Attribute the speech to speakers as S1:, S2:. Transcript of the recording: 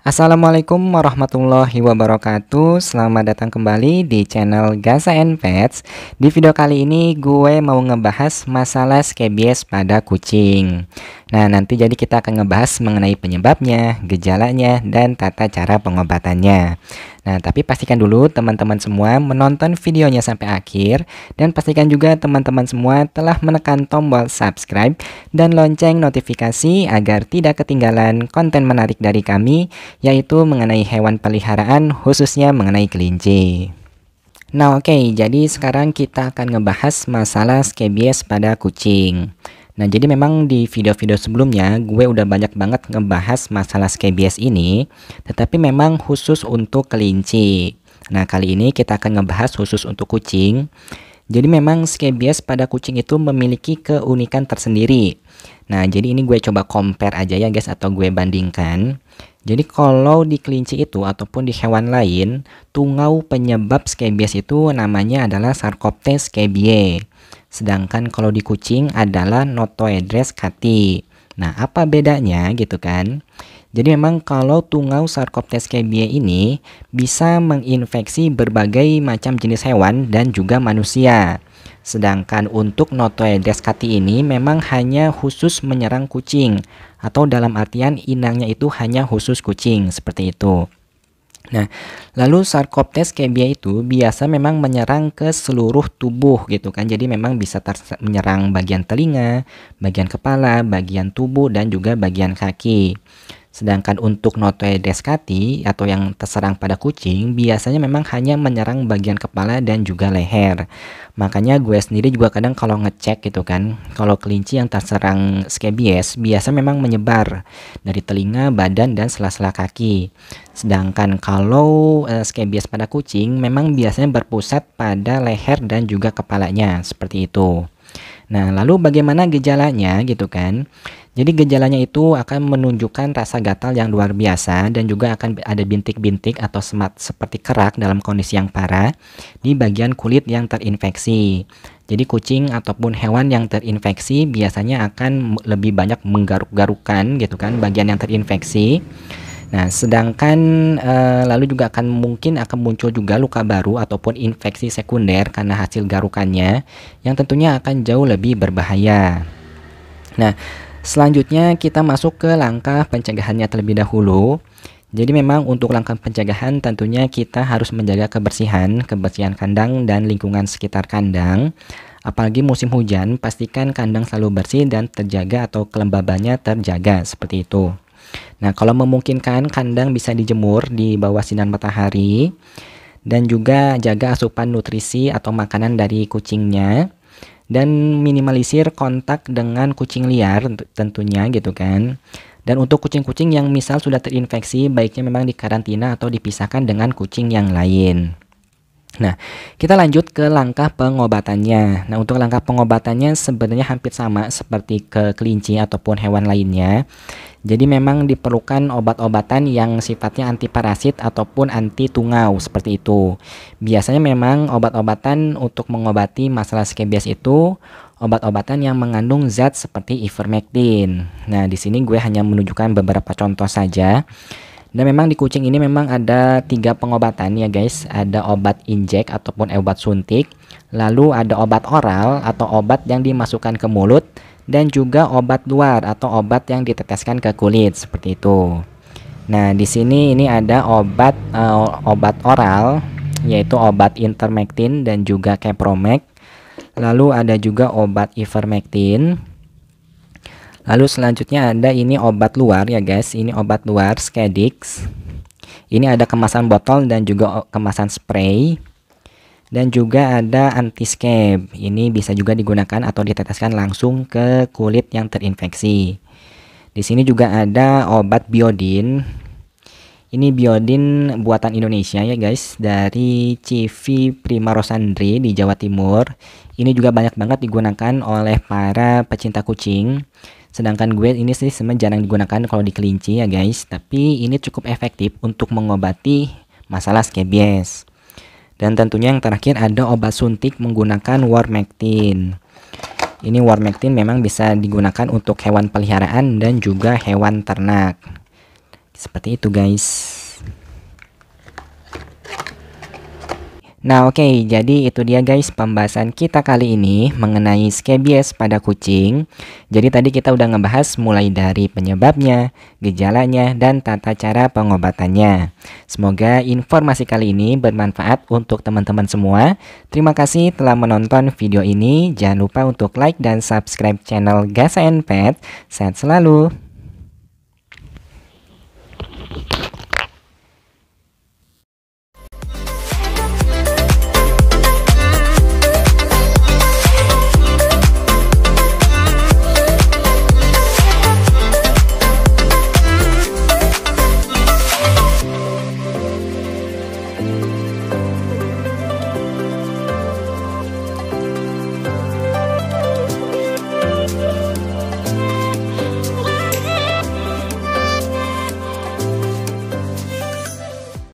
S1: Assalamualaikum warahmatullahi wabarakatuh Selamat datang kembali di channel Gaza and Pets Di video kali ini gue mau ngebahas masalah skabies pada kucing Nah, nanti jadi kita akan ngebahas mengenai penyebabnya, gejalanya, dan tata cara pengobatannya. Nah, tapi pastikan dulu teman-teman semua menonton videonya sampai akhir dan pastikan juga teman-teman semua telah menekan tombol subscribe dan lonceng notifikasi agar tidak ketinggalan konten menarik dari kami yaitu mengenai hewan peliharaan khususnya mengenai kelinci. Nah oke, okay, jadi sekarang kita akan ngebahas masalah scabies pada kucing. Nah jadi memang di video-video sebelumnya gue udah banyak banget ngebahas masalah scabies ini tetapi memang khusus untuk kelinci. Nah kali ini kita akan ngebahas khusus untuk kucing. Jadi memang scabies pada kucing itu memiliki keunikan tersendiri. Nah, jadi ini gue coba compare aja ya guys atau gue bandingkan. Jadi kalau di kelinci itu ataupun di hewan lain, tungau penyebab scabies itu namanya adalah Sarcoptes scabies Sedangkan kalau di kucing adalah notoedres kati. Nah, apa bedanya gitu kan? Jadi memang kalau tungau Sarcoptes kebie ini bisa menginfeksi berbagai macam jenis hewan dan juga manusia. Sedangkan untuk Notoedres kati ini memang hanya khusus menyerang kucing atau dalam artian inangnya itu hanya khusus kucing seperti itu. Nah, lalu sarcoptes kebia itu biasa memang menyerang ke seluruh tubuh gitu kan. Jadi memang bisa menyerang bagian telinga, bagian kepala, bagian tubuh dan juga bagian kaki. Sedangkan untuk notoe descati atau yang terserang pada kucing biasanya memang hanya menyerang bagian kepala dan juga leher. Makanya gue sendiri juga kadang kalau ngecek gitu kan, kalau kelinci yang terserang scabies biasa memang menyebar dari telinga, badan dan sela-sela kaki. Sedangkan kalau uh, scabies pada kucing memang biasanya berpusat pada leher dan juga kepalanya seperti itu. Nah, lalu bagaimana gejalanya gitu kan? Jadi gejalanya itu akan menunjukkan rasa gatal yang luar biasa dan juga akan ada bintik-bintik atau semat seperti kerak dalam kondisi yang parah di bagian kulit yang terinfeksi. Jadi kucing ataupun hewan yang terinfeksi biasanya akan lebih banyak menggaruk-garukan gitu kan bagian yang terinfeksi Nah, sedangkan e, lalu juga akan mungkin akan muncul juga luka baru ataupun infeksi sekunder karena hasil garukannya yang tentunya akan jauh lebih berbahaya. Nah, selanjutnya kita masuk ke langkah pencegahannya terlebih dahulu. Jadi memang untuk langkah pencegahan tentunya kita harus menjaga kebersihan, kebersihan kandang dan lingkungan sekitar kandang. Apalagi musim hujan, pastikan kandang selalu bersih dan terjaga atau kelembabannya terjaga seperti itu. Nah, kalau memungkinkan kandang bisa dijemur di bawah sinar matahari dan juga jaga asupan nutrisi atau makanan dari kucingnya dan minimalisir kontak dengan kucing liar tentunya gitu kan. Dan untuk kucing-kucing yang misal sudah terinfeksi baiknya memang dikarantina atau dipisahkan dengan kucing yang lain. Nah, kita lanjut ke langkah pengobatannya. Nah, untuk langkah pengobatannya sebenarnya hampir sama seperti ke kelinci ataupun hewan lainnya. Jadi memang diperlukan obat-obatan yang sifatnya anti parasit ataupun anti tungau seperti itu. Biasanya memang obat-obatan untuk mengobati masalah skabies itu obat-obatan yang mengandung zat seperti ivermectin. Nah, di sini gue hanya menunjukkan beberapa contoh saja. Dan memang di kucing ini memang ada tiga pengobatan ya guys. Ada obat injek ataupun obat suntik, lalu ada obat oral atau obat yang dimasukkan ke mulut, dan juga obat luar atau obat yang diteteskan ke kulit seperti itu. Nah di sini ini ada obat uh, obat oral yaitu obat intermectin dan juga kepromek. Lalu ada juga obat ivermectin Lalu selanjutnya ada ini obat luar ya guys, ini obat luar Skedix. Ini ada kemasan botol dan juga kemasan spray. Dan juga ada antiscape. Ini bisa juga digunakan atau diteteskan langsung ke kulit yang terinfeksi. Di sini juga ada obat biodin. Ini biodin buatan Indonesia ya guys dari Civi Rosandri di Jawa Timur. Ini juga banyak banget digunakan oleh para pecinta kucing Sedangkan gue ini sih sebenarnya jarang digunakan kalau di kelinci ya guys, tapi ini cukup efektif untuk mengobati masalah scabies. Dan tentunya yang terakhir ada obat suntik menggunakan warmectin. Ini warmectin memang bisa digunakan untuk hewan peliharaan dan juga hewan ternak. Seperti itu guys. Nah oke, okay, jadi itu dia guys pembahasan kita kali ini mengenai skabies pada kucing. Jadi tadi kita udah ngebahas mulai dari penyebabnya, gejalanya, dan tata cara pengobatannya. Semoga informasi kali ini bermanfaat untuk teman-teman semua. Terima kasih telah menonton video ini. Jangan lupa untuk like dan subscribe channel Gasa and Pet. Sehat selalu!